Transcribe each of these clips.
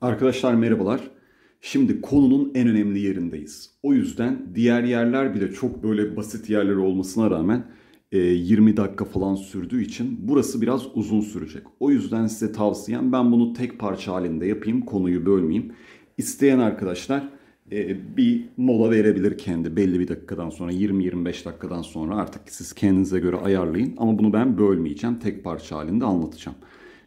Arkadaşlar merhabalar. Şimdi konunun en önemli yerindeyiz. O yüzden diğer yerler bile çok böyle basit yerler olmasına rağmen 20 e, dakika falan sürdüğü için burası biraz uzun sürecek. O yüzden size tavsiyem ben bunu tek parça halinde yapayım, konuyu bölmeyeyim. İsteyen arkadaşlar e, bir mola verebilir kendi belli bir dakikadan sonra 20-25 dakikadan sonra artık siz kendinize göre ayarlayın ama bunu ben bölmeyeceğim tek parça halinde anlatacağım.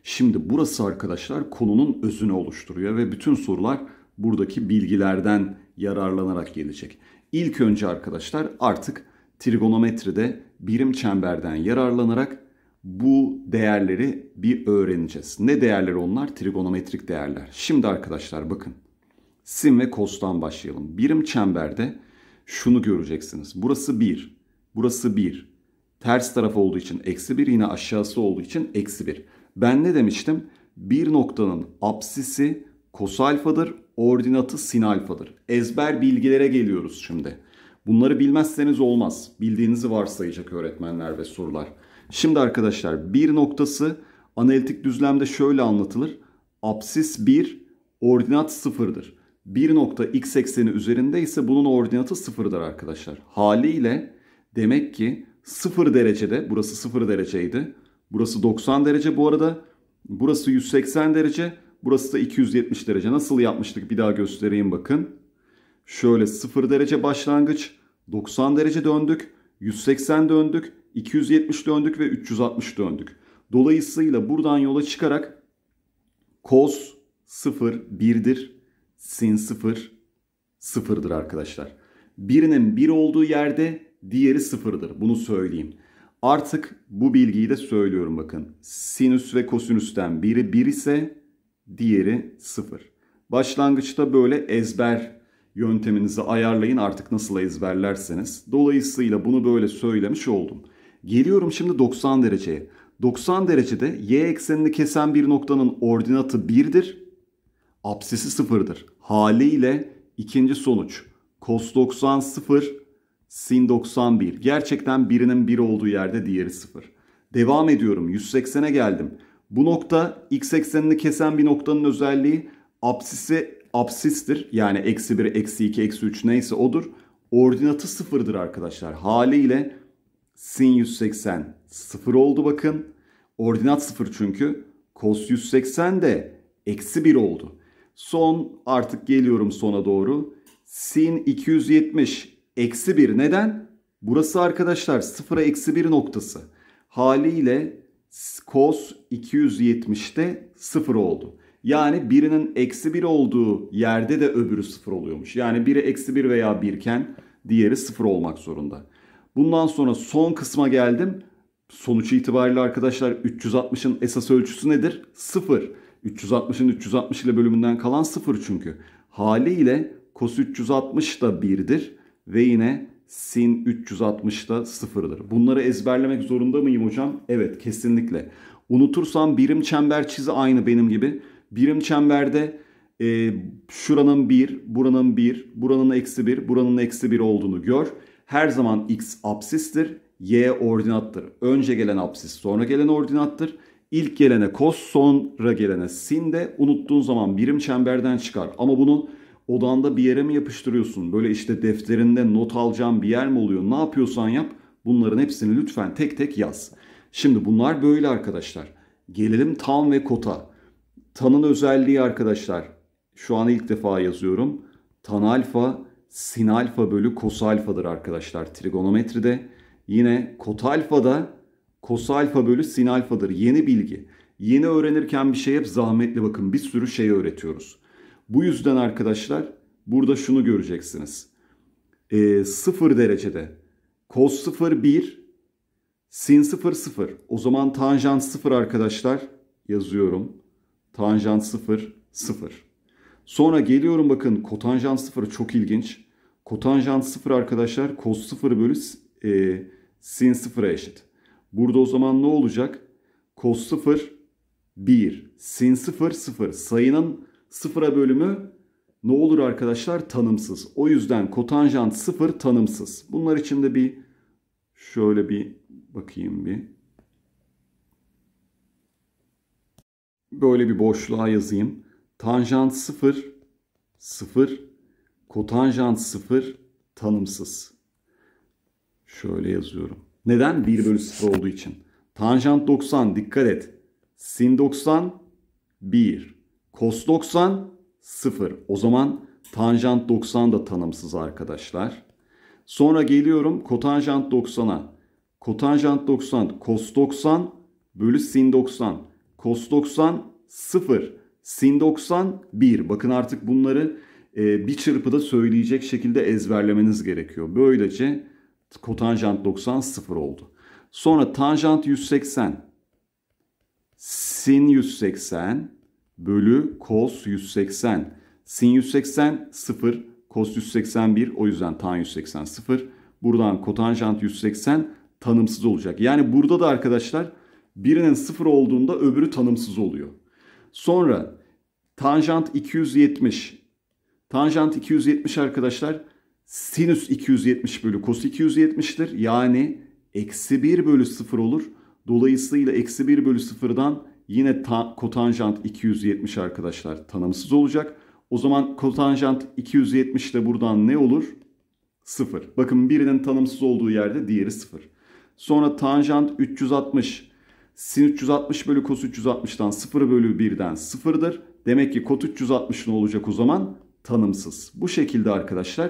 Şimdi burası arkadaşlar konunun özünü oluşturuyor ve bütün sorular buradaki bilgilerden yararlanarak gelecek. İlk önce arkadaşlar artık trigonometride birim çemberden yararlanarak bu değerleri bir öğreneceğiz. Ne değerler onlar? Trigonometrik değerler. Şimdi arkadaşlar bakın. Sin ve kostan başlayalım. Birim çemberde şunu göreceksiniz. Burası 1. Burası 1. Ters taraf olduğu için eksi 1. Yine aşağısı olduğu için eksi 1. Ben ne demiştim? Bir noktanın apsisi kos alfadır, ordinatı sin alfadır. Ezber bilgilere geliyoruz şimdi. Bunları bilmezseniz olmaz. Bildiğinizi varsayacak öğretmenler ve sorular. Şimdi arkadaşlar bir noktası analitik düzlemde şöyle anlatılır. Apsis 1, ordinat 0'dır. Bir nokta x ekseni üzerinde ise bunun ordinatı 0'dır arkadaşlar. Haliyle demek ki 0 derecede, burası 0 dereceydi. Burası 90 derece bu arada. Burası 180 derece. Burası da 270 derece. Nasıl yapmıştık bir daha göstereyim bakın. Şöyle 0 derece başlangıç. 90 derece döndük. 180 döndük. 270 döndük ve 360 döndük. Dolayısıyla buradan yola çıkarak cos 0 1'dir. Sin 0 0'dır arkadaşlar. Birinin 1 bir olduğu yerde diğeri 0'dır. Bunu söyleyeyim. Artık bu bilgiyi de söylüyorum bakın. Sinüs ve kosinüsten biri 1 ise diğeri 0. Başlangıçta böyle ezber yönteminizi ayarlayın artık nasıl ezberlerseniz. Dolayısıyla bunu böyle söylemiş oldum. Geliyorum şimdi 90 dereceye. 90 derecede y eksenini kesen bir noktanın ordinatı 1'dir. Apsisi 0'dır. Haliyle ikinci sonuç. Cos 90 0 Sin 91. Gerçekten birinin bir olduğu yerde diğeri sıfır. Devam ediyorum. 180'e geldim. Bu nokta x eksenini kesen bir noktanın özelliği absisi absistir. Yani eksi 1, eksi 2, eksi 3 neyse odur. Ordinatı sıfırdır arkadaşlar. Haliyle sin 180 sıfır oldu bakın. Ordinat sıfır çünkü. Cos 180 de eksi 1 oldu. Son artık geliyorum sona doğru. Sin 270 Eksi 1 neden? Burası arkadaşlar 0'a eksi 1 noktası. Haliyle cos 270'te sıfır oldu. Yani birinin eksi 1 olduğu yerde de öbürü sıfır oluyormuş. Yani biri eksi 1 veya 1 iken diğeri sıfır olmak zorunda. Bundan sonra son kısma geldim. Sonuç itibariyle arkadaşlar 360'ın esas ölçüsü nedir? Sıfır. 360'ın 360 ile bölümünden kalan sıfır çünkü. Haliyle cos 360 da 1'dir ve yine sin 360'da sıfırdır. Bunları ezberlemek zorunda mıyım hocam? Evet kesinlikle. Unutursam birim çember çizi aynı benim gibi. Birim çemberde e, şuranın 1, buranın 1, buranın eksi 1, buranın eksi 1 olduğunu gör. Her zaman x apsistir, y ordinattır. Önce gelen apsis sonra gelen ordinattır. İlk gelene kos sonra gelene sin de unuttuğun zaman birim çemberden çıkar. Ama bunu odanda bir yere mi yapıştırıyorsun? Böyle işte defterinde not alacağın bir yer mi oluyor? Ne yapıyorsan yap bunların hepsini lütfen tek tek yaz. Şimdi bunlar böyle arkadaşlar. Gelelim tan ve kota. Tanın özelliği arkadaşlar. Şu an ilk defa yazıyorum. Tan alfa sin alfa bölü kos alfadır arkadaşlar trigonometride. Yine kot alfa da kos alfa bölü sin alfadır. Yeni bilgi. Yeni öğrenirken bir şey hep zahmetli bakın bir sürü şey öğretiyoruz. Bu yüzden arkadaşlar burada şunu göreceksiniz. E, ee, 0 derecede cos 0 1 sin 0 0. O zaman tanjant 0 arkadaşlar yazıyorum. Tanjant 0 0. Sonra geliyorum bakın kotanjant 0 çok ilginç. Kotanjant 0 arkadaşlar cos 0 bölü e, sin 0'a eşit. Burada o zaman ne olacak? Cos 0 1 sin 0 0 sayının sıfıra bölümü ne olur arkadaşlar? Tanımsız. O yüzden kotanjant sıfır tanımsız. Bunlar için de bir şöyle bir bakayım bir. Böyle bir boşluğa yazayım. Tanjant sıfır, sıfır, kotanjant sıfır, tanımsız. Şöyle yazıyorum. Neden? 1 bölü 0 olduğu için. Tanjant 90 dikkat et. Sin 90 1. Cos 90 0. O zaman tanjant 90 da tanımsız arkadaşlar. Sonra geliyorum kotanjant 90'a. Kotanjant 90 cos 90 bölü sin 90. Cos 90 0. Sin 90 1. Bakın artık bunları e, bir çırpıda söyleyecek şekilde ezberlemeniz gerekiyor. Böylece kotanjant 90 0 oldu. Sonra tanjant 180. Sin 180 bölü cos 180. Sin 180 0, cos 181 o yüzden tan 180 0. Buradan kotanjant 180 tanımsız olacak. Yani burada da arkadaşlar birinin 0 olduğunda öbürü tanımsız oluyor. Sonra tanjant 270. Tanjant 270 arkadaşlar sinüs 270 bölü kos 270'tir. Yani eksi 1 bölü 0 olur. Dolayısıyla eksi 1 bölü 0'dan yine ta, kotanjant 270 arkadaşlar tanımsız olacak. O zaman kotanjant 270 de buradan ne olur? 0. Bakın birinin tanımsız olduğu yerde diğeri 0. Sonra tanjant 360. Sin 360 bölü kos 360'dan 0 bölü 1'den 0'dır. Demek ki kot 360 ne olacak o zaman? Tanımsız. Bu şekilde arkadaşlar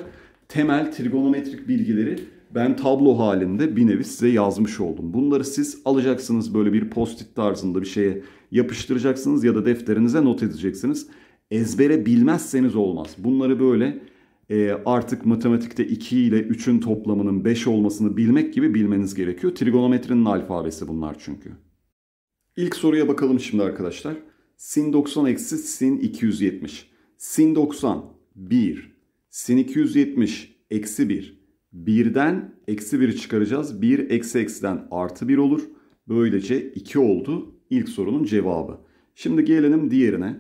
temel trigonometrik bilgileri ben tablo halinde bir nevi size yazmış oldum. Bunları siz alacaksınız böyle bir post-it tarzında bir şeye yapıştıracaksınız ya da defterinize not edeceksiniz. Ezbere bilmezseniz olmaz. Bunları böyle e, artık matematikte 2 ile 3'ün toplamının 5 olmasını bilmek gibi bilmeniz gerekiyor. Trigonometrinin alfabesi bunlar çünkü. İlk soruya bakalım şimdi arkadaşlar. Sin 90 eksi sin 270. Sin 90 1. Sin 270 eksi 1 1'den eksi 1'i çıkaracağız. 1 eksi eksiden artı 1 olur. Böylece 2 oldu ilk sorunun cevabı. Şimdi gelelim diğerine.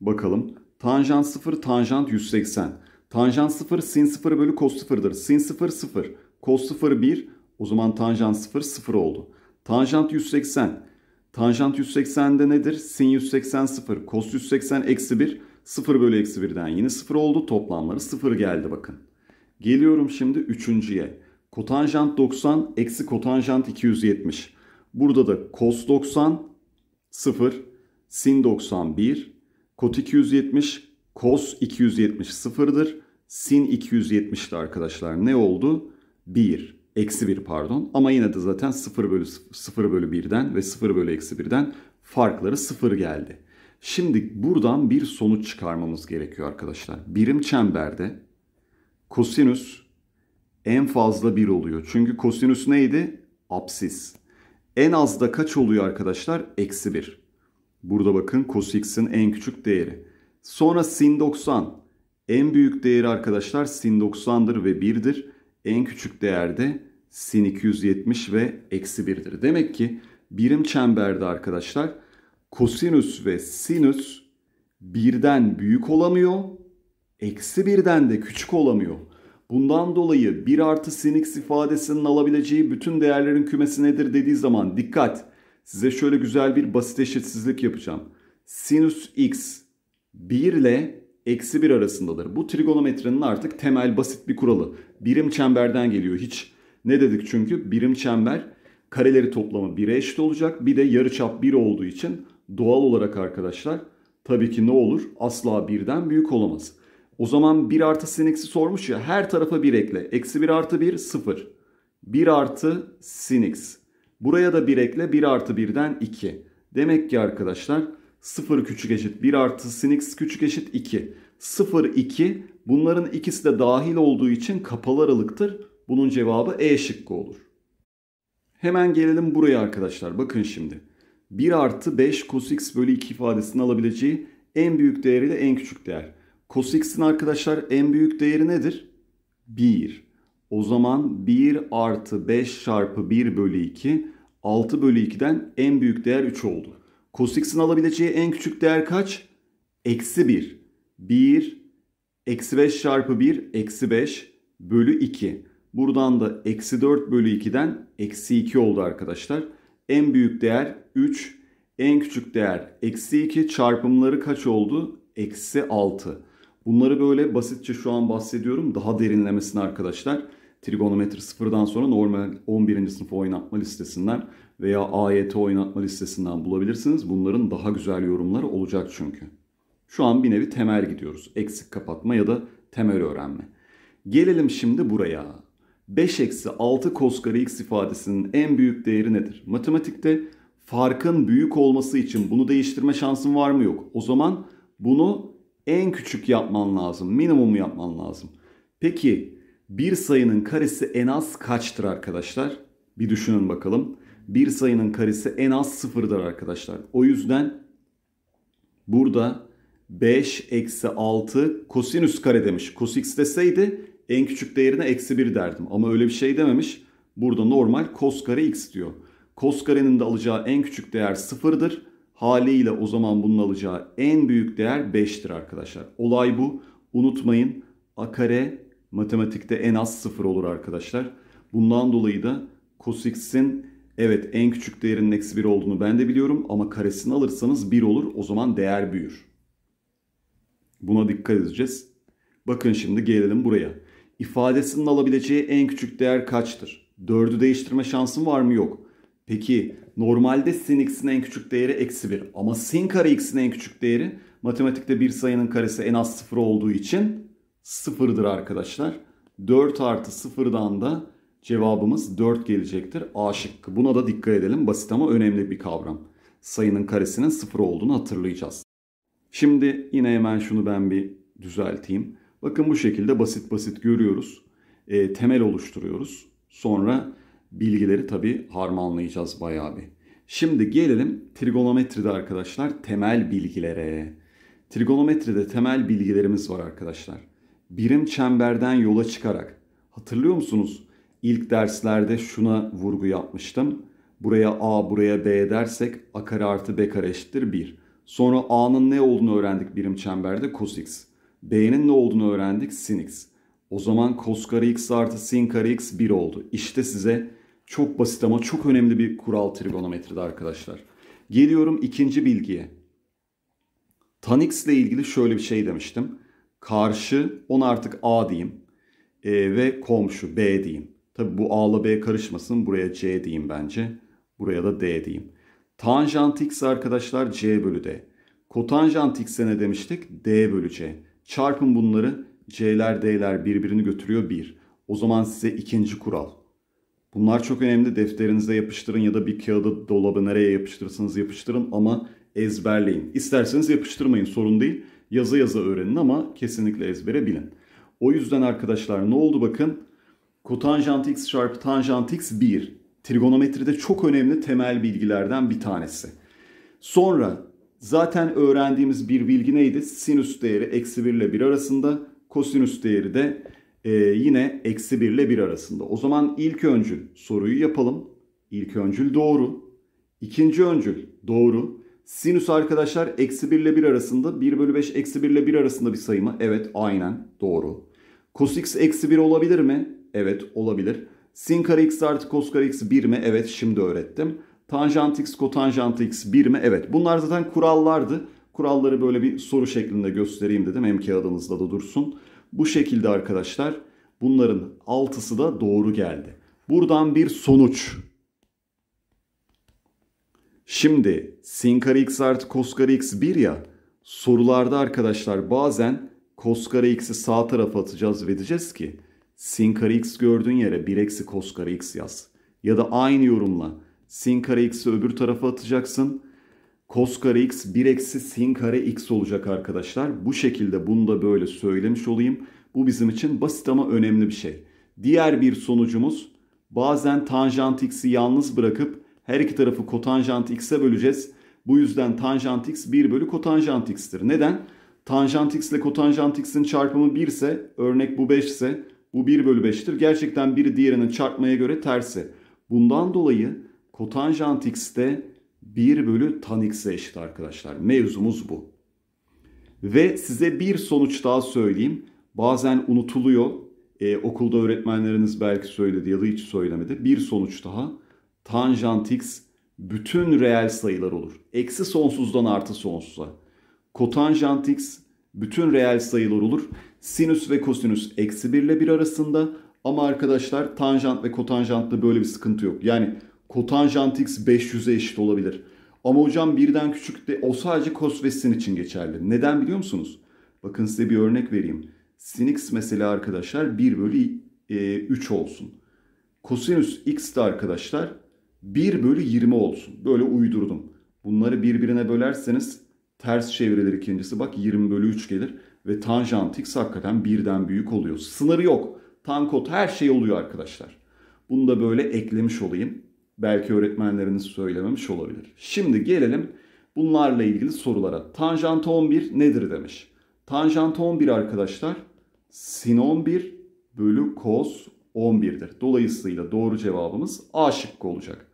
Bakalım. Tanjant 0, tanjant 180. Tanjant 0 sin 0 bölü cos 0'dır. Sin 0 0, cos 0 1. O zaman tanjant 0 0 oldu. Tanjant 180. Tanjant 180'de nedir? Sin 180 0, cos 180 eksi 1. 0 bölü eksi 1'den yine 0 oldu. Toplamları 0 geldi bakın. Geliyorum şimdi üçüncüye. Kotanjant 90 eksi kotanjant 270. Burada da cos 90 0 sin 91 kot 270 cos 270 0'dır, Sin 270'ti arkadaşlar. Ne oldu? 1. Eksi 1 pardon. Ama yine de zaten 0 bölü 0 bölü 1'den ve 0 bölü eksi 1'den farkları 0 geldi. Şimdi buradan bir sonuç çıkarmamız gerekiyor arkadaşlar. Birim çemberde kosinüs en fazla 1 oluyor. Çünkü kosinüs neydi? Apsis. En az da kaç oluyor arkadaşlar? Eksi 1. Burada bakın cos x'in en küçük değeri. Sonra sin 90. En büyük değeri arkadaşlar sin 90'dır ve 1'dir. En küçük değer de sin 270 ve eksi 1'dir. Demek ki birim çemberde arkadaşlar kosinüs ve sinüs birden büyük olamıyor eksi birden de küçük olamıyor. Bundan dolayı 1 artı sin x ifadesinin alabileceği bütün değerlerin kümesi nedir dediği zaman dikkat. Size şöyle güzel bir basit eşitsizlik yapacağım. Sinüs x 1 ile eksi 1 arasındadır. Bu trigonometrinin artık temel basit bir kuralı. Birim çemberden geliyor hiç. Ne dedik çünkü birim çember kareleri toplamı 1'e eşit olacak. Bir de yarıçap 1 olduğu için doğal olarak arkadaşlar tabii ki ne olur asla birden büyük olamaz. O zaman 1 artı sin x'i sormuş ya her tarafa 1 ekle. Eksi 1 artı 1 0. 1 artı sin x. Buraya da 1 ekle 1 artı 1'den 2. Demek ki arkadaşlar 0 küçük eşit 1 artı sin x küçük eşit 2. 0 2 bunların ikisi de dahil olduğu için kapalı aralıktır. Bunun cevabı E şıkkı olur. Hemen gelelim buraya arkadaşlar. Bakın şimdi. 1 artı 5 cos x bölü 2 ifadesini alabileceği en büyük değeriyle en küçük değer. Cos x'in arkadaşlar en büyük değeri nedir? 1. O zaman 1 artı 5 çarpı 1 bölü 2 6 bölü 2'den en büyük değer 3 oldu. Cos x'in alabileceği en küçük değer kaç? Eksi 1. 1 eksi 5 çarpı 1 eksi 5 bölü 2. Buradan da eksi 4 bölü 2'den eksi 2 oldu arkadaşlar. En büyük değer 3. En küçük değer eksi 2 çarpımları kaç oldu? Eksi 6. Bunları böyle basitçe şu an bahsediyorum. Daha derinlemesine arkadaşlar trigonometri sıfırdan sonra normal 11. sınıf oynatma listesinden veya AYT oynatma listesinden bulabilirsiniz. Bunların daha güzel yorumları olacak çünkü. Şu an bir nevi temel gidiyoruz. Eksik kapatma ya da temel öğrenme. Gelelim şimdi buraya. 5 eksi 6 cos kare x ifadesinin en büyük değeri nedir? Matematikte farkın büyük olması için bunu değiştirme şansın var mı yok? O zaman bunu en küçük yapman lazım. Minimumu yapman lazım. Peki bir sayının karesi en az kaçtır arkadaşlar? Bir düşünün bakalım. Bir sayının karesi en az sıfırdır arkadaşlar. O yüzden burada 5 eksi 6 kosinüs kare demiş. Cos deseydi en küçük değerine eksi 1 derdim. Ama öyle bir şey dememiş. Burada normal cos kare x diyor. Cos karenin de alacağı en küçük değer sıfırdır. Haliyle o zaman bunun alacağı en büyük değer 5'tir arkadaşlar. Olay bu. Unutmayın a kare matematikte en az 0 olur arkadaşlar. Bundan dolayı da cosx'in evet en küçük değerinin eksi 1 olduğunu ben de biliyorum ama karesini alırsanız 1 olur o zaman değer büyür. Buna dikkat edeceğiz. Bakın şimdi gelelim buraya. İfadesinin alabileceği en küçük değer kaçtır? 4'ü değiştirme şansım var mı? Yok. Peki Normalde sin x'in en küçük değeri eksi 1. Ama sin kare x'in en küçük değeri matematikte bir sayının karesi en az 0 olduğu için 0'dır arkadaşlar. 4 artı 0'dan da cevabımız 4 gelecektir. A şıkkı. Buna da dikkat edelim. Basit ama önemli bir kavram. Sayının karesinin 0 olduğunu hatırlayacağız. Şimdi yine hemen şunu ben bir düzelteyim. Bakın bu şekilde basit basit görüyoruz. E, temel oluşturuyoruz. Sonra bilgileri tabii harmanlayacağız bayağı bir. Şimdi gelelim trigonometride arkadaşlar temel bilgilere. Trigonometride temel bilgilerimiz var arkadaşlar. Birim çemberden yola çıkarak hatırlıyor musunuz? İlk derslerde şuna vurgu yapmıştım. Buraya a buraya b dersek a kare artı b kare eşittir 1. Sonra a'nın ne olduğunu öğrendik birim çemberde cos x. b'nin ne olduğunu öğrendik sin x. O zaman cos kare x artı sin kare x 1 oldu. İşte size çok basit ama çok önemli bir kural trigonometride arkadaşlar. Geliyorum ikinci bilgiye. Tan x ile ilgili şöyle bir şey demiştim. Karşı, ona artık a diyeyim. E, ve komşu b diyeyim. Tabi bu a ile b karışmasın. Buraya c diyeyim bence. Buraya da d diyeyim. Tanjant x arkadaşlar c bölü d. Kotanjant x'e ne demiştik? d bölü c. Çarpın bunları. c'ler d'ler birbirini götürüyor 1. Bir. O zaman size ikinci kural. Bunlar çok önemli. Defterinize yapıştırın ya da bir kağıda dolabı nereye yapıştırırsanız yapıştırın ama ezberleyin. İsterseniz yapıştırmayın sorun değil. Yazı yazı öğrenin ama kesinlikle ezbere bilin. O yüzden arkadaşlar ne oldu bakın. Kotanjant x çarpı tanjant x 1. Trigonometride çok önemli temel bilgilerden bir tanesi. Sonra zaten öğrendiğimiz bir bilgi neydi? Sinüs değeri eksi 1 ile 1 arasında. Kosinüs değeri de e, yine eksi 1 ile 1 arasında. O zaman ilk öncül soruyu yapalım. İlk öncül doğru. İkinci öncül doğru. Sinüs arkadaşlar eksi 1 ile 1 arasında 1 bölü 5 eksi 1 ile 1 arasında bir sayı mı? Evet aynen doğru. Cos x eksi 1 olabilir mi? Evet olabilir. Sin kare x artı cos kare x 1 mi? Evet şimdi öğrettim. Tanjant x kotanjant x 1 mi? Evet bunlar zaten kurallardı. Kuralları böyle bir soru şeklinde göstereyim dedim. Hem kağıdınızda da dursun. Bu şekilde arkadaşlar bunların altısı da doğru geldi. Buradan bir sonuç. Şimdi sin kare x artı kos kare x 1 ya sorularda arkadaşlar bazen kos kare x'i sağ tarafa atacağız ve diyeceğiz ki sin kare x gördüğün yere 1 eksi kos kare x yaz. Ya da aynı yorumla sin kare x'i öbür tarafa atacaksın cos kare x 1 eksi sin kare x olacak arkadaşlar. Bu şekilde bunu da böyle söylemiş olayım. Bu bizim için basit ama önemli bir şey. Diğer bir sonucumuz bazen tanjant x'i yalnız bırakıp her iki tarafı kotanjant x'e böleceğiz. Bu yüzden tanjant x 1 bölü kotanjant x'tir. Neden? Tanjant x ile kotanjant x'in çarpımı 1 ise örnek bu 5 ise bu 1 bölü 5'tir. Gerçekten biri diğerinin çarpmaya göre tersi. Bundan dolayı kotanjant x'te 1 bölü tan x'e eşit arkadaşlar. Mevzumuz bu. Ve size bir sonuç daha söyleyeyim. Bazen unutuluyor. Ee, okulda öğretmenleriniz belki söyledi ya da hiç söylemedi. Bir sonuç daha. Tanjant x bütün reel sayılar olur. Eksi sonsuzdan artı sonsuza. Kotanjant x bütün reel sayılar olur. Sinüs ve kosinüs eksi 1 ile 1 arasında. Ama arkadaşlar tanjant ve kotanjantta böyle bir sıkıntı yok. Yani kotanjant x 500'e eşit olabilir. Ama hocam birden küçük de o sadece cos ve sin için geçerli. Neden biliyor musunuz? Bakın size bir örnek vereyim. Sin x mesela arkadaşlar 1 bölü e, 3 olsun. Kosinüs x de arkadaşlar 1 bölü 20 olsun. Böyle uydurdum. Bunları birbirine bölerseniz ters çevrilir ikincisi. Bak 20 bölü 3 gelir. Ve tanjant x hakikaten birden büyük oluyor. Sınırı yok. Tan kot her şey oluyor arkadaşlar. Bunu da böyle eklemiş olayım belki öğretmenleriniz söylememiş olabilir. Şimdi gelelim bunlarla ilgili sorulara. Tanjant 11 nedir demiş. Tanjant 11 arkadaşlar sin 11 bölü kos 11'dir. Dolayısıyla doğru cevabımız A şıkkı olacak.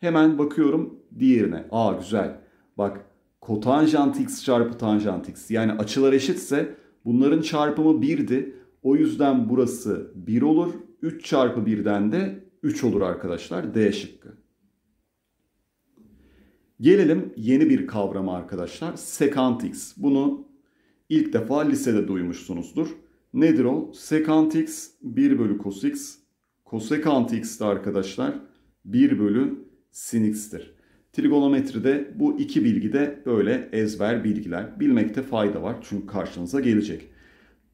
Hemen bakıyorum diğerine. A güzel. Bak kotanjant x çarpı tanjant x yani açılar eşitse bunların çarpımı 1'di. O yüzden burası 1 olur. 3 çarpı 1'den de 3 olur arkadaşlar. D şıkkı. Gelelim yeni bir kavrama arkadaşlar. secant x. Bunu ilk defa lisede duymuşsunuzdur. Nedir o? Secant x 1 bölü cos x. Kosekant x de arkadaşlar 1 bölü sin x'tir. Trigonometride bu iki bilgi de böyle ezber bilgiler. Bilmekte fayda var çünkü karşınıza gelecek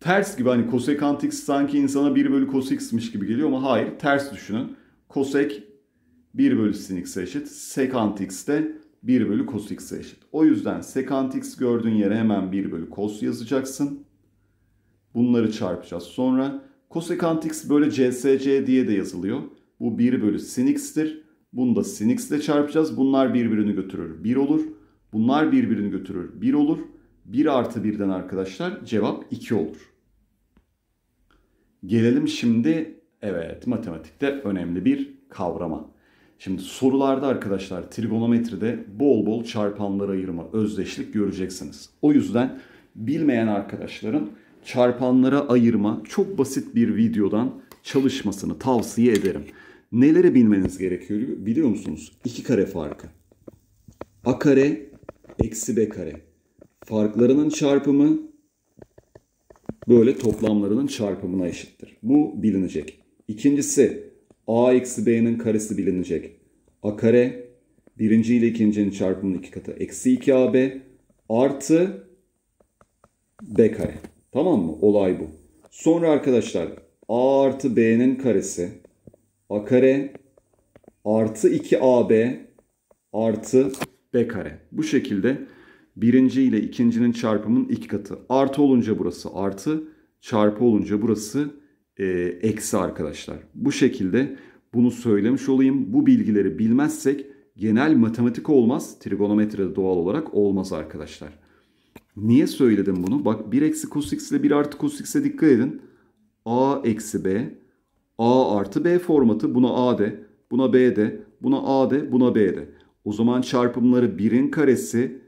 ters gibi hani cosecant x sanki insana 1 bölü cos x'miş gibi geliyor ama hayır ters düşünün. Cosec 1 bölü sin x'e eşit. Sekant x de 1 bölü cos x'e eşit. O yüzden sekant x gördüğün yere hemen 1 bölü cos yazacaksın. Bunları çarpacağız. Sonra kosekant x böyle csc diye de yazılıyor. Bu 1 bölü sin x'tir. Bunu da sin x ile çarpacağız. Bunlar birbirini götürür 1 olur. Bunlar birbirini götürür 1 olur. 1 artı 1'den arkadaşlar cevap 2 olur. Gelelim şimdi evet matematikte önemli bir kavrama. Şimdi sorularda arkadaşlar trigonometride bol bol çarpanlar ayırma, özdeşlik göreceksiniz. O yüzden bilmeyen arkadaşların çarpanlara ayırma çok basit bir videodan çalışmasını tavsiye ederim. Neleri bilmeniz gerekiyor biliyor musunuz? 2 kare farkı. A kare eksi B kare farklarının çarpımı böyle toplamlarının çarpımına eşittir. Bu bilinecek. İkincisi a eksi b'nin karesi bilinecek. a kare birinci ile ikincinin çarpımının iki katı. Eksi 2ab artı b kare. Tamam mı? Olay bu. Sonra arkadaşlar a artı b'nin karesi a kare artı 2ab artı b kare. Bu şekilde birinci ile ikincinin çarpımının iki katı. Artı olunca burası artı, çarpı olunca burası e, eksi arkadaşlar. Bu şekilde bunu söylemiş olayım. Bu bilgileri bilmezsek genel matematik olmaz. Trigonometride doğal olarak olmaz arkadaşlar. Niye söyledim bunu? Bak 1 eksi cos x ile 1 artı cos x'e dikkat edin. a eksi b, a artı b formatı. Buna a de, buna b de, buna a de, buna b de. O zaman çarpımları 1'in karesi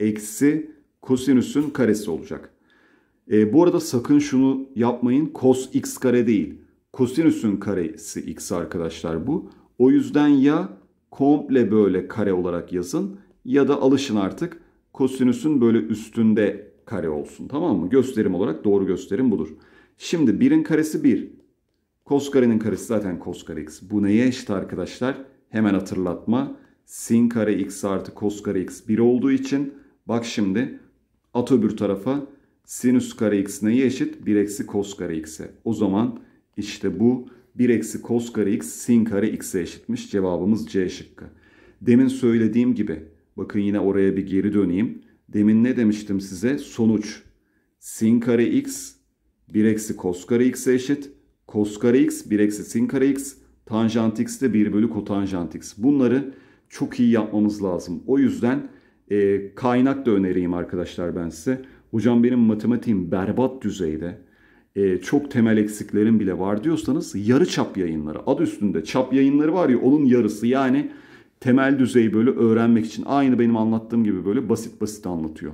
eksi kosinüsün karesi olacak. E, bu arada sakın şunu yapmayın. Cos x kare değil. Kosinüsün karesi x arkadaşlar bu. O yüzden ya komple böyle kare olarak yazın ya da alışın artık kosinüsün böyle üstünde kare olsun. Tamam mı? Gösterim olarak doğru gösterim budur. Şimdi 1'in karesi 1. Kos karenin karesi zaten kos kare x. Bu neye eşit arkadaşlar? Hemen hatırlatma. Sin kare x artı kos kare x 1 olduğu için Bak şimdi at öbür tarafa sinüs kare x neye eşit? 1 eksi kos kare x'e. O zaman işte bu 1 eksi kos kare x sin kare x'e eşitmiş. Cevabımız C şıkkı. Demin söylediğim gibi bakın yine oraya bir geri döneyim. Demin ne demiştim size? Sonuç sin kare x 1 eksi kos kare x'e eşit. Kos kare x 1 eksi sin kare x. Tanjant x de 1 bölü kotanjant x. Bunları çok iyi yapmamız lazım. O yüzden e, kaynak da önereyim arkadaşlar ben size. Hocam benim matematiğim berbat düzeyde. E, çok temel eksiklerim bile var diyorsanız yarı çap yayınları. Adı üstünde çap yayınları var ya onun yarısı yani temel düzeyi böyle öğrenmek için. Aynı benim anlattığım gibi böyle basit basit anlatıyor.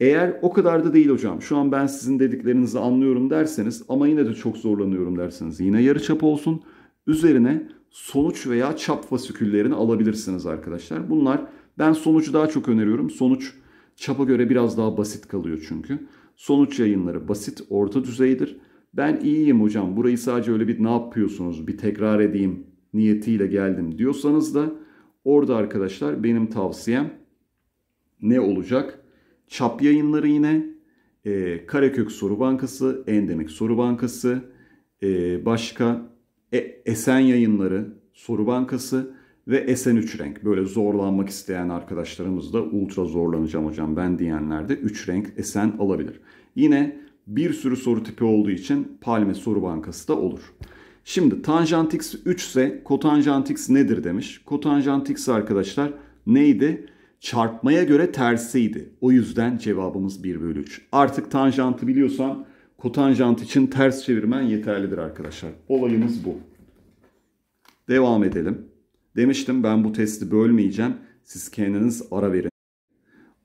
Eğer o kadar da değil hocam şu an ben sizin dediklerinizi anlıyorum derseniz ama yine de çok zorlanıyorum derseniz yine yarı çap olsun. Üzerine sonuç veya çap fasiküllerini alabilirsiniz arkadaşlar. Bunlar ben sonucu daha çok öneriyorum. Sonuç çapa göre biraz daha basit kalıyor çünkü. Sonuç yayınları basit, orta düzeydir. Ben iyiyim hocam. Burayı sadece öyle bir ne yapıyorsunuz, bir tekrar edeyim niyetiyle geldim diyorsanız da orada arkadaşlar benim tavsiyem ne olacak? Çap yayınları yine e, Karakök Soru Bankası, Endemik Soru Bankası, e, başka e, Esen Yayınları Soru Bankası ve SN 3 renk. Böyle zorlanmak isteyen arkadaşlarımız da ultra zorlanacağım hocam ben diyenler de 3 renk SN alabilir. Yine bir sürü soru tipi olduğu için Palme Soru Bankası da olur. Şimdi tanjant x 3 ise kotanjant x nedir demiş. Kotanjant x arkadaşlar neydi? Çarpmaya göre tersiydi. O yüzden cevabımız 1 bölü 3. Artık tanjantı biliyorsan kotanjant için ters çevirmen yeterlidir arkadaşlar. Olayımız bu. Devam edelim. Demiştim ben bu testi bölmeyeceğim. Siz kendiniz ara verin.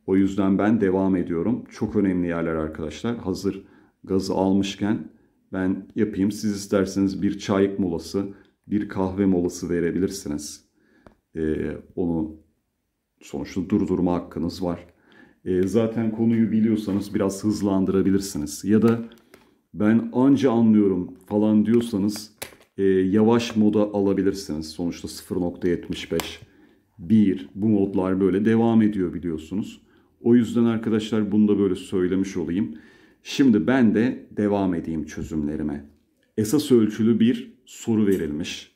O yüzden ben devam ediyorum. Çok önemli yerler arkadaşlar. Hazır gazı almışken ben yapayım. Siz isterseniz bir çay molası, bir kahve molası verebilirsiniz. Ee, onu sonuçta durdurma hakkınız var. Ee, zaten konuyu biliyorsanız biraz hızlandırabilirsiniz. Ya da ben anca anlıyorum falan diyorsanız e, yavaş moda alabilirsiniz. Sonuçta 0.75, 1 bu modlar böyle devam ediyor biliyorsunuz. O yüzden arkadaşlar bunu da böyle söylemiş olayım. Şimdi ben de devam edeyim çözümlerime. Esas ölçülü bir soru verilmiş.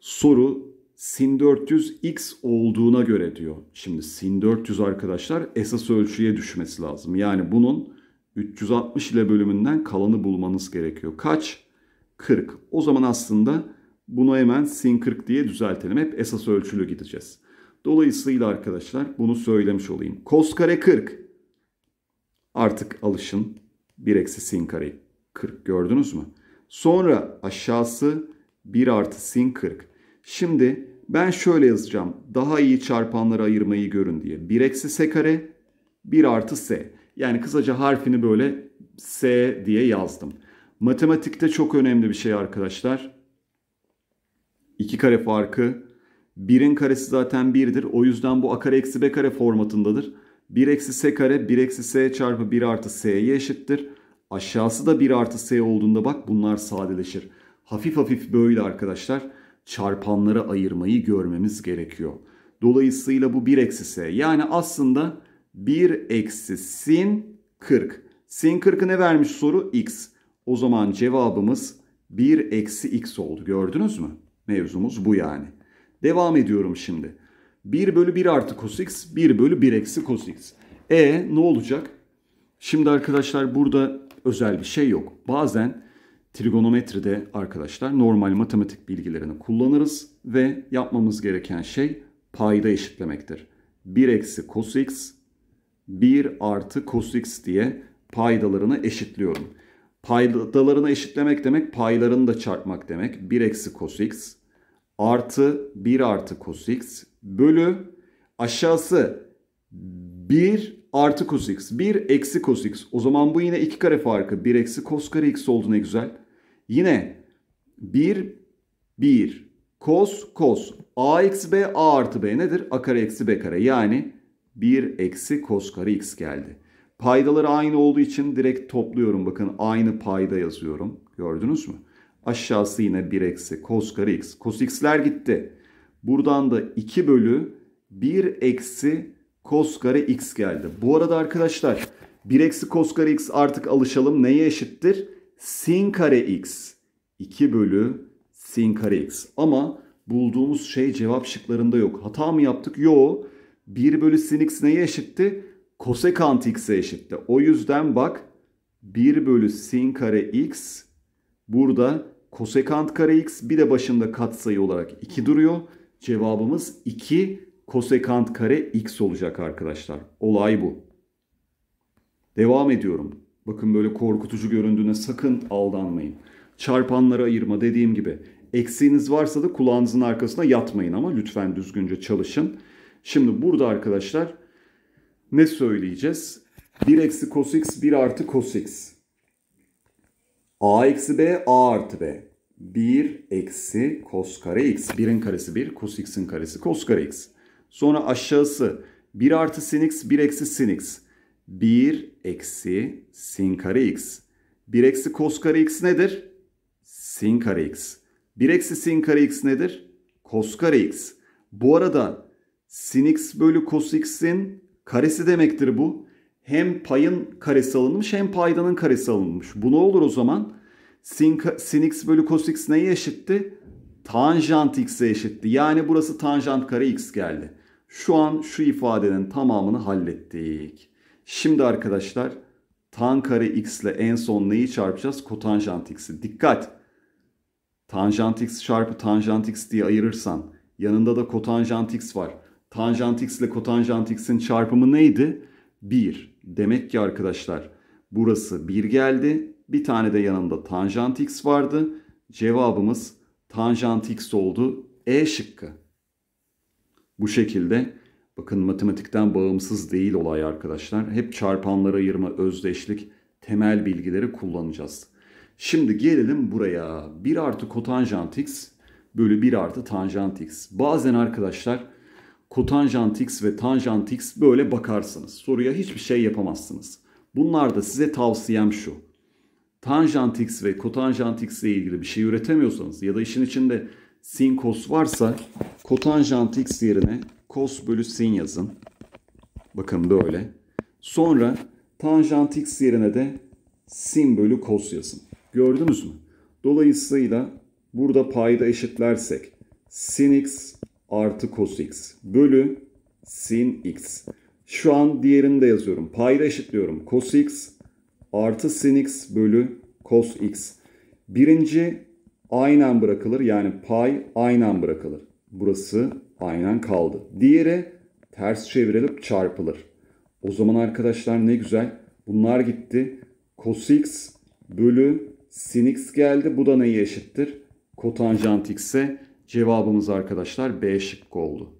Soru sin 400 x olduğuna göre diyor. Şimdi sin 400 arkadaşlar esas ölçüye düşmesi lazım. Yani bunun 360 ile bölümünden kalanı bulmanız gerekiyor. Kaç? 40. O zaman aslında bunu hemen sin 40 diye düzeltelim. Hep esas ölçülü gideceğiz. Dolayısıyla arkadaşlar bunu söylemiş olayım. Kos kare 40. Artık alışın 1 eksi sin kare 40 gördünüz mü? Sonra aşağısı 1 artı sin 40. Şimdi ben şöyle yazacağım. Daha iyi çarpanları ayırmayı görün diye. 1 eksi s kare 1 artı s. Yani kısaca harfini böyle s diye yazdım. Matematikte çok önemli bir şey arkadaşlar. İki kare farkı. Birin karesi zaten birdir. O yüzden bu a kare eksi b kare formatındadır. 1 eksi s kare 1 eksi s çarpı 1 artı s'ye eşittir. Aşağısı da 1 artı s olduğunda bak bunlar sadeleşir. Hafif hafif böyle arkadaşlar çarpanlara ayırmayı görmemiz gerekiyor. Dolayısıyla bu 1 eksi s yani aslında 1 eksi sin 40. Sin 40'ı ne vermiş soru? X. O zaman cevabımız 1 eksi x oldu. Gördünüz mü? Mevzumuz bu yani. Devam ediyorum şimdi. 1 bölü 1 artı cos x, 1 bölü 1 eksi cos x. E ne olacak? Şimdi arkadaşlar burada özel bir şey yok. Bazen trigonometride arkadaşlar normal matematik bilgilerini kullanırız ve yapmamız gereken şey payda eşitlemektir. 1 eksi cos x, 1 artı cos x diye paydalarını eşitliyorum. Paydalarını eşitlemek demek paylarını da çarpmak demek. 1 eksi cos x artı 1 artı cos x bölü aşağısı 1 artı cos x. 1 eksi cos x. O zaman bu yine 2 kare farkı. 1 eksi cos kare x oldu ne güzel. Yine 1 1 cos cos a eksi b a artı b nedir? a kare eksi b kare yani 1 eksi cos kare x geldi. Paydaları aynı olduğu için direkt topluyorum. Bakın aynı payda yazıyorum. Gördünüz mü? Aşağısı yine 1 eksi cos kare x. Cos x'ler gitti. Buradan da 2 bölü 1 eksi cos kare x geldi. Bu arada arkadaşlar 1 eksi cos kare x artık alışalım. Neye eşittir? Sin kare x. 2 bölü sin kare x. Ama bulduğumuz şey cevap şıklarında yok. Hata mı yaptık? Yok. 1 bölü sin x neye eşitti? kosekant x'e eşitti. O yüzden bak 1 bölü sin kare x burada kosekant kare x bir de başında katsayı olarak 2 duruyor. Cevabımız 2 kosekant kare x olacak arkadaşlar. Olay bu. Devam ediyorum. Bakın böyle korkutucu göründüğüne sakın aldanmayın. Çarpanları ayırma dediğim gibi. Eksiğiniz varsa da kulağınızın arkasına yatmayın ama lütfen düzgünce çalışın. Şimdi burada arkadaşlar ne söyleyeceğiz? 1 eksi cos x 1 artı cos x. a eksi b a artı b. 1 eksi cos kare x. 1'in karesi 1 cos x'in karesi cos kare x. Sonra aşağısı 1 artı sin x 1 eksi sin x. 1 eksi sin kare x. 1 eksi cos kare x nedir? Sin kare x. 1 eksi sin kare x nedir? Cos kare x. Bu arada sin x bölü cos x'in Karesi demektir bu. Hem payın karesi alınmış hem paydanın karesi alınmış. Bu ne olur o zaman? Sin, sin x bölü cos x neye eşitti? Tanjant x'e eşitti. Yani burası tanjant kare x geldi. Şu an şu ifadenin tamamını hallettik. Şimdi arkadaşlar tan kare x ile en son neyi çarpacağız? Kotanjant x'i. Dikkat! Tanjant x çarpı tanjant x diye ayırırsan yanında da kotanjant x var. Tanjant x ile kotanjant x'in çarpımı neydi? 1. Demek ki arkadaşlar burası 1 geldi. Bir tane de yanında tanjant x vardı. Cevabımız tanjant x oldu. E şıkkı. Bu şekilde bakın matematikten bağımsız değil olay arkadaşlar. Hep çarpanları ayırma, özdeşlik, temel bilgileri kullanacağız. Şimdi gelelim buraya. 1 artı kotanjant x bölü 1 artı tanjant x. Bazen arkadaşlar kotanjant x ve tanjant x böyle bakarsınız. Soruya hiçbir şey yapamazsınız. Bunlarda size tavsiyem şu. Tanjant x ve kotanjant x ile ilgili bir şey üretemiyorsanız ya da işin içinde sin cos varsa kotanjant x yerine kos bölü sin yazın. Bakın böyle. Sonra tanjant x yerine de sin bölü kos yazın. Gördünüz mü? Dolayısıyla burada payda eşitlersek sin x artı cos x bölü sin x. Şu an diğerini de yazıyorum. Payı eşitliyorum. Cos x artı sin x bölü cos x. Birinci aynen bırakılır. Yani pay aynen bırakılır. Burası aynen kaldı. Diğeri ters çevrilip çarpılır. O zaman arkadaşlar ne güzel. Bunlar gitti. Cos x bölü sin x geldi. Bu da neye eşittir? Kotanjant x'e Cevabımız arkadaşlar B şıkkı oldu.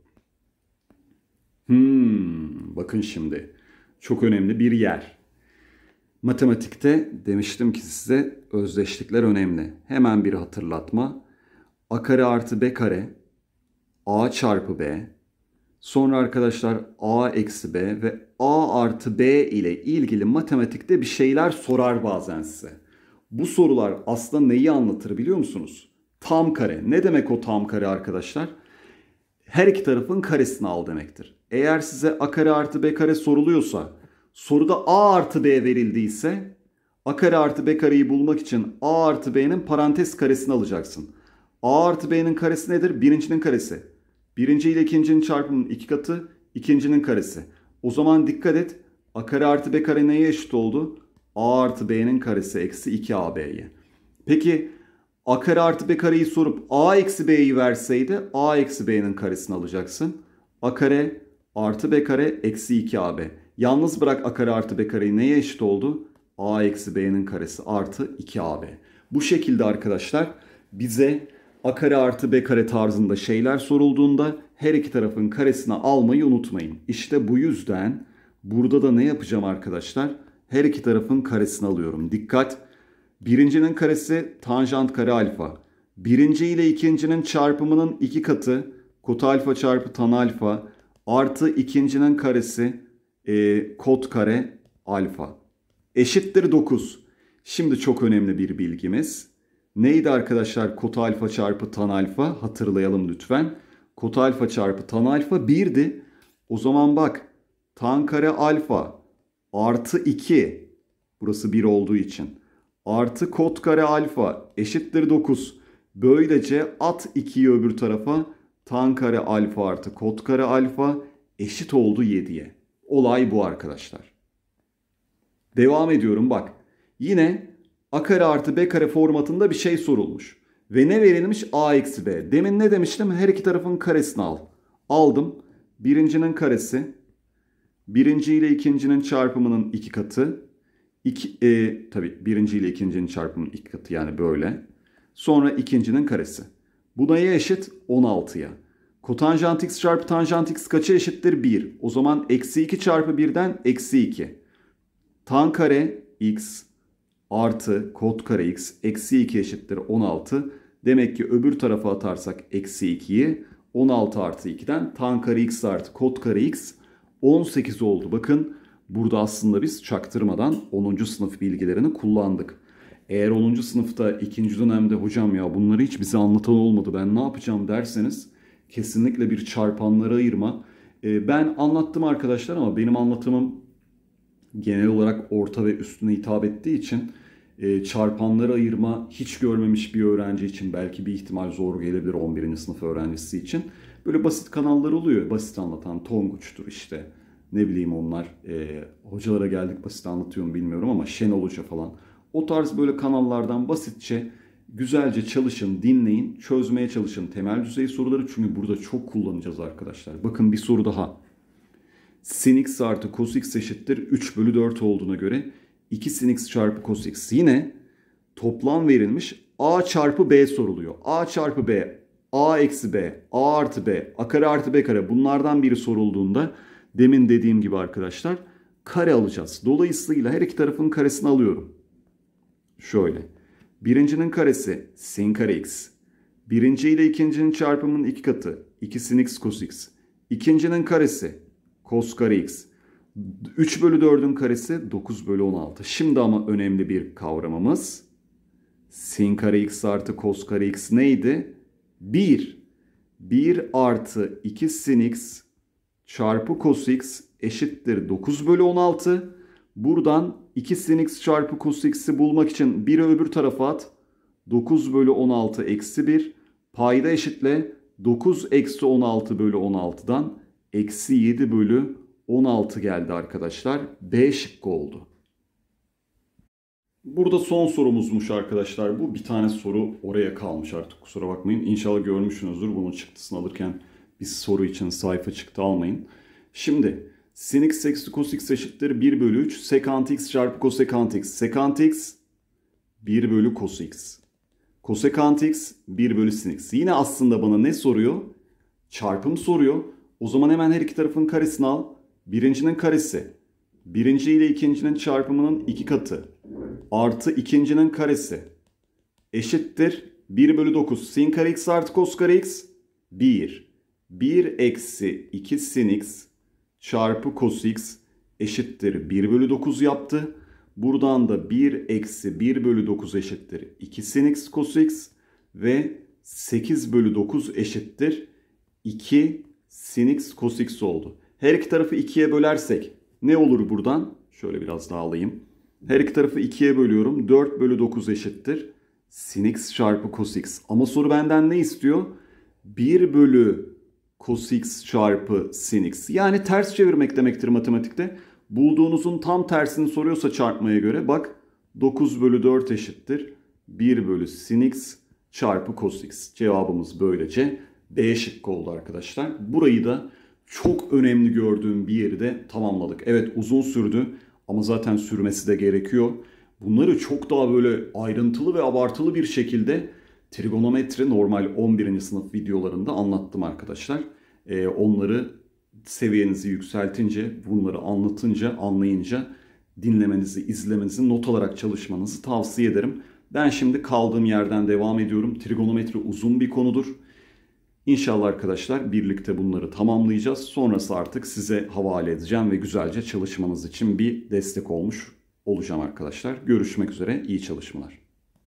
Hmm, bakın şimdi. Çok önemli bir yer. Matematikte demiştim ki size özdeşlikler önemli. Hemen bir hatırlatma. A kare artı B kare. A çarpı B. Sonra arkadaşlar A eksi B ve A artı B ile ilgili matematikte bir şeyler sorar bazen size. Bu sorular aslında neyi anlatır biliyor musunuz? Tam kare. Ne demek o tam kare arkadaşlar? Her iki tarafın karesini al demektir. Eğer size a kare artı b kare soruluyorsa soruda a artı b verildiyse a kare artı b kareyi bulmak için a artı b'nin parantez karesini alacaksın. a artı b'nin karesi nedir? Birincinin karesi. Birinci ile ikincinin çarpımının iki katı ikincinin karesi. O zaman dikkat et a kare artı b kare neye eşit oldu? a artı b'nin karesi eksi 2ab'ye. Peki A kare artı B kareyi sorup A eksi B'yi verseydi A eksi B'nin karesini alacaksın. A kare artı B kare eksi 2 AB. Yalnız bırak A kare artı B kareyi neye eşit oldu? A eksi B'nin karesi artı 2 AB. Bu şekilde arkadaşlar bize A kare artı B kare tarzında şeyler sorulduğunda her iki tarafın karesini almayı unutmayın. İşte bu yüzden burada da ne yapacağım arkadaşlar? Her iki tarafın karesini alıyorum. Dikkat! Birincinin karesi tanjant kare alfa. Birinci ile ikincinin çarpımının iki katı kot alfa çarpı tan alfa artı ikincinin karesi e, kot kare alfa. Eşittir 9. Şimdi çok önemli bir bilgimiz. Neydi arkadaşlar kot alfa çarpı tan alfa? Hatırlayalım lütfen. Kot alfa çarpı tan alfa 1'di. O zaman bak tan kare alfa artı 2. Burası 1 olduğu için artı kot kare alfa eşittir 9. Böylece at 2'yi öbür tarafa tan kare alfa artı kot kare alfa eşit oldu 7'ye. Olay bu arkadaşlar. Devam ediyorum bak. Yine a kare artı b kare formatında bir şey sorulmuş. Ve ne verilmiş? a eksi b. Demin ne demiştim? Her iki tarafın karesini al. Aldım. Birincinin karesi. Birinci ile ikincinin çarpımının iki katı. İki, e, tabii birinci ile ikincinin çarpımının iki katı yani böyle. Sonra ikincinin karesi. Bu neye eşit? 16'ya. Kotanjant x çarpı tanjant x kaça eşittir? 1. O zaman eksi 2 çarpı 1'den eksi 2. Tan kare x artı kot kare x eksi 2 eşittir 16. Demek ki öbür tarafa atarsak eksi 2'yi 16 artı 2'den tan kare x artı kot kare x 18 oldu. Bakın Burada aslında biz çaktırmadan 10. sınıf bilgilerini kullandık. Eğer 10. sınıfta 2. dönemde hocam ya bunları hiç bize anlatan olmadı ben ne yapacağım derseniz kesinlikle bir çarpanlara ayırma. Ee, ben anlattım arkadaşlar ama benim anlatımım genel olarak orta ve üstüne hitap ettiği için e, çarpanlara ayırma hiç görmemiş bir öğrenci için belki bir ihtimal zor gelebilir 11. sınıf öğrencisi için. Böyle basit kanallar oluyor. Basit anlatan Tonguç'tur işte ne bileyim onlar e, hocalara geldik basit anlatıyorum bilmiyorum ama Şenol Hoca falan. O tarz böyle kanallardan basitçe güzelce çalışın, dinleyin, çözmeye çalışın temel düzey soruları. Çünkü burada çok kullanacağız arkadaşlar. Bakın bir soru daha. Sin x artı cos x eşittir 3 bölü 4 olduğuna göre 2 sin x çarpı cos x yine toplam verilmiş a çarpı b soruluyor. a çarpı b, a eksi b, a artı b, a kare artı b kare bunlardan biri sorulduğunda Demin dediğim gibi arkadaşlar kare alacağız. Dolayısıyla her iki tarafın karesini alıyorum. Şöyle. Birincinin karesi sin kare x. Birinci ile ikincinin çarpımının iki katı. 2 sin x cos x. İkincinin karesi cos kare x. 3 bölü 4'ün karesi 9 bölü 16. Şimdi ama önemli bir kavramımız. Sin kare x artı cos kare x neydi? 1. 1 artı 2 sin x çarpı cos x eşittir 9 bölü 16. Buradan 2 sin x çarpı cos x'i bulmak için 1'i öbür tarafa at. 9 bölü 16 eksi 1. Payda eşitle 9 eksi 16 bölü 16'dan eksi 7 bölü 16 geldi arkadaşlar. B şıkkı oldu. Burada son sorumuzmuş arkadaşlar. Bu bir tane soru oraya kalmış artık kusura bakmayın. İnşallah görmüşsünüzdür bunun çıktısını alırken bir soru için sayfa çıktı almayın. Şimdi sin x eksi cos x eşittir 1 bölü 3 sekant x çarpı kosekant x. Sekant x 1 bölü cos x. Kosekant x 1 bölü sin x. Yine aslında bana ne soruyor? Çarpım soruyor. O zaman hemen her iki tarafın karesini al. Birincinin karesi. Birinci ile ikincinin çarpımının iki katı. Artı ikincinin karesi. Eşittir 1 bölü 9 sin kare x artı cos kare x 1. 1 eksi 2 sin x çarpı cos x eşittir 1 bölü 9 yaptı. Buradan da 1 eksi 1 bölü 9 eşittir 2 sin x cos x ve 8 bölü 9 eşittir 2 sin x cos x oldu. Her iki tarafı 2'ye bölersek ne olur buradan? Şöyle biraz daha alayım. Her iki tarafı 2'ye bölüyorum. 4 bölü 9 eşittir. Sin x çarpı cos x. Ama soru benden ne istiyor? 1 bölü cos çarpı sin x. Yani ters çevirmek demektir matematikte. Bulduğunuzun tam tersini soruyorsa çarpmaya göre bak 9 bölü 4 eşittir 1 bölü sin x çarpı cos x. Cevabımız böylece b şıkkı oldu arkadaşlar. Burayı da çok önemli gördüğüm bir yeri de tamamladık. Evet uzun sürdü ama zaten sürmesi de gerekiyor. Bunları çok daha böyle ayrıntılı ve abartılı bir şekilde Trigonometri normal 11. sınıf videolarında anlattım arkadaşlar. E, onları seviyenizi yükseltince, bunları anlatınca, anlayınca dinlemenizi, izlemenizi, not alarak çalışmanızı tavsiye ederim. Ben şimdi kaldığım yerden devam ediyorum. Trigonometri uzun bir konudur. İnşallah arkadaşlar birlikte bunları tamamlayacağız. Sonrası artık size havale edeceğim ve güzelce çalışmanız için bir destek olmuş olacağım arkadaşlar. Görüşmek üzere, iyi çalışmalar.